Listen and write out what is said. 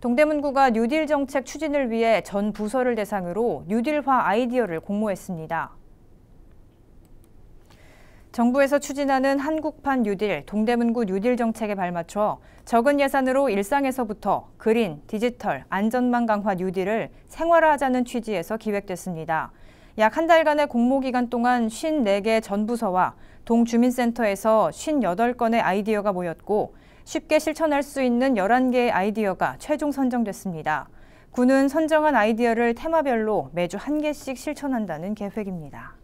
동대문구가 뉴딜 정책 추진을 위해 전 부서를 대상으로 뉴딜화 아이디어를 공모했습니다. 정부에서 추진하는 한국판 뉴딜, 동대문구 뉴딜 정책에 발맞춰 적은 예산으로 일상에서부터 그린, 디지털, 안전망 강화 뉴딜을 생활화하자는 취지에서 기획됐습니다. 약한 달간의 공모기간 동안 54개 전부서와 동주민센터에서 58건의 아이디어가 모였고 쉽게 실천할 수 있는 11개의 아이디어가 최종 선정됐습니다. 군은 선정한 아이디어를 테마별로 매주 한개씩 실천한다는 계획입니다.